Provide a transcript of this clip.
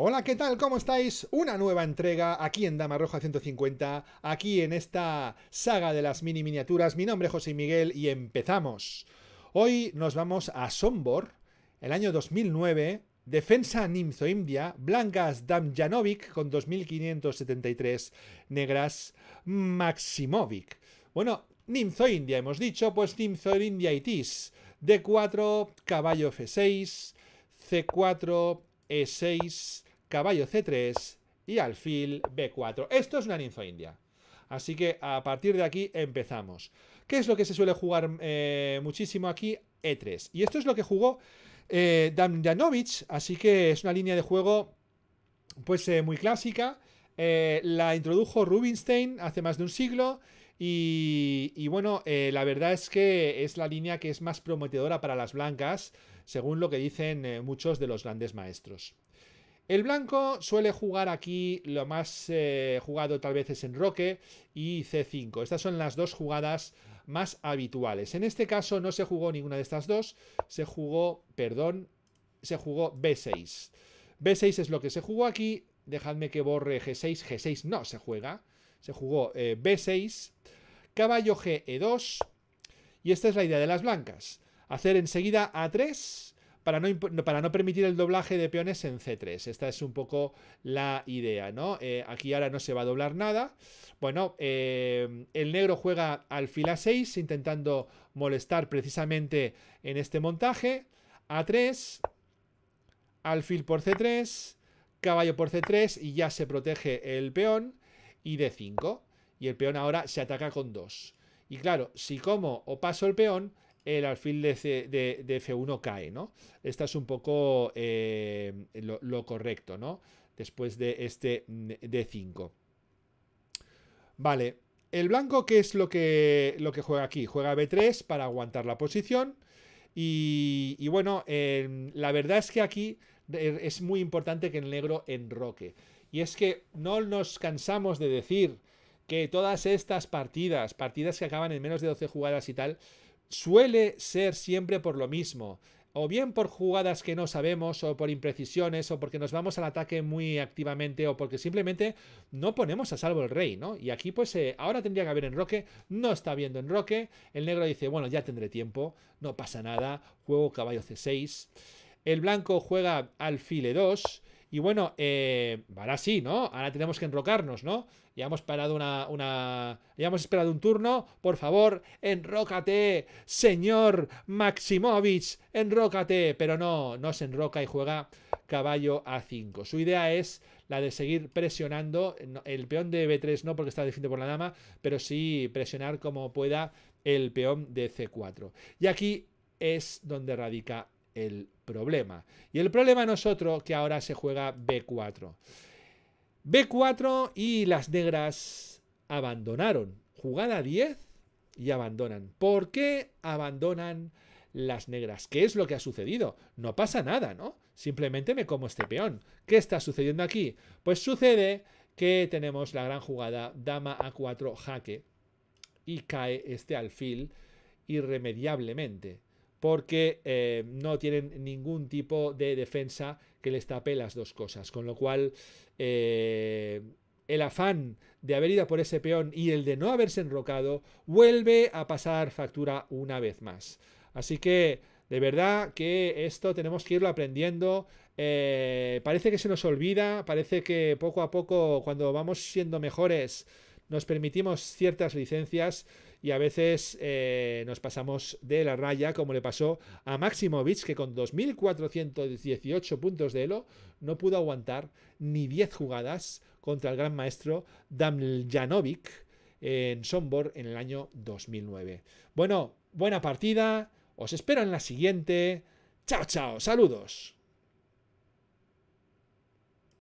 Hola, ¿qué tal? ¿Cómo estáis? Una nueva entrega aquí en Dama Roja 150, aquí en esta saga de las mini miniaturas. Mi nombre es José Miguel y empezamos. Hoy nos vamos a Sombor, el año 2009, Defensa Nimzo-India blancas Damjanovic con 2573, negras Maximovic. Bueno, Nimzo-India hemos dicho, pues y Itis. D4, caballo F6, C4, E6, caballo C3 y alfil B4. Esto es una ninfa india. Así que a partir de aquí empezamos. ¿Qué es lo que se suele jugar eh, muchísimo aquí? E3. Y esto es lo que jugó eh, así que es una línea de juego pues eh, muy clásica. Eh, la introdujo Rubinstein hace más de un siglo y, bueno, la verdad es que es la línea que es más prometedora para las blancas, según lo que dicen muchos de los grandes maestros. El blanco suele jugar aquí, lo más eh, jugado tal vez es en Roque y C5. Estas son las dos jugadas más habituales. En este caso no se jugó ninguna de estas dos, se jugó, perdón, se jugó B6. B6 es lo que se jugó aquí, dejadme que borre G6, G6 no se juega, se jugó eh, B6, caballo G2, e y esta es la idea de las blancas, hacer enseguida A3, para no, permitir el doblaje de peones en C3. Esta es un poco la idea, ¿no? Eh, aquí ahora no se va a doblar nada. Bueno, eh, el negro juega alfil a 6, intentando molestar precisamente en este montaje. A3, alfil por C3, caballo por C3 y ya se protege el peón. Y D5. Y el peón ahora se ataca con 2. Y claro, si como o paso el peón, el alfil de, F1 cae, ¿no? Esta es un poco eh, lo, correcto, ¿no? Después de este D5. Vale, el blanco, ¿qué es lo que, lo que juega aquí? Juega B3 para aguantar la posición. Y, bueno, la verdad es que aquí er, es muy importante que el negro enroque. Y es que no nos cansamos de decir que todas estas partidas, partidas que acaban en menos de 12 jugadas y tal, suele ser siempre por lo mismo. O bien por jugadas que no sabemos, o por imprecisiones, o porque nos vamos al ataque muy activamente, o porque simplemente no ponemos a salvo el rey, ¿no? Y aquí, pues, eh, ahora tendría que haber enroque, no está viendo enroque. El negro dice, bueno, ya tendré tiempo, no pasa nada, juego caballo C6. El blanco juega al E2. Y bueno, eh, ahora sí, ¿no? Ahora tenemos que enrocarnos, ¿no? Ya hemos parado una, Ya hemos esperado un turno. Por favor, enrócate, señor Maximovich, enrócate. Pero no, no se enroca y juega caballo a 5. Su idea es la de seguir presionando. El peón de B3 no porque está defendido por la dama, pero sí presionar como pueda el peón de C4. Y aquí es donde radica el problema. Y el problema no es que ahora se juega B4. B4 y las negras abandonaron. Jugada 10 y abandonan. ¿Por qué abandonan las negras? ¿Qué es lo que ha sucedido? No pasa nada, ¿no? Simplemente me como este peón. ¿Qué está sucediendo aquí? Pues sucede que tenemos la gran jugada dama a4 jaque y cae este alfil irremediablemente porque eh, no tienen ningún tipo de defensa que les tape las dos cosas. Con lo cual, eh, el afán de haber ido por ese peón y el de no haberse enrocado vuelve a pasar factura una vez más. Así que, de verdad que esto tenemos que irlo aprendiendo. Eh, parece que se nos olvida, parece que poco a poco, cuando vamos siendo mejores, nos permitimos ciertas licencias y a veces eh, nos pasamos de la raya, como le pasó a Maximovic, que con 2.418 puntos de Elo no pudo aguantar ni 10 jugadas contra el gran maestro Damljanovic en Sombor en el año 2009. Bueno, buena partida, os espero en la siguiente. Chao, chao, saludos.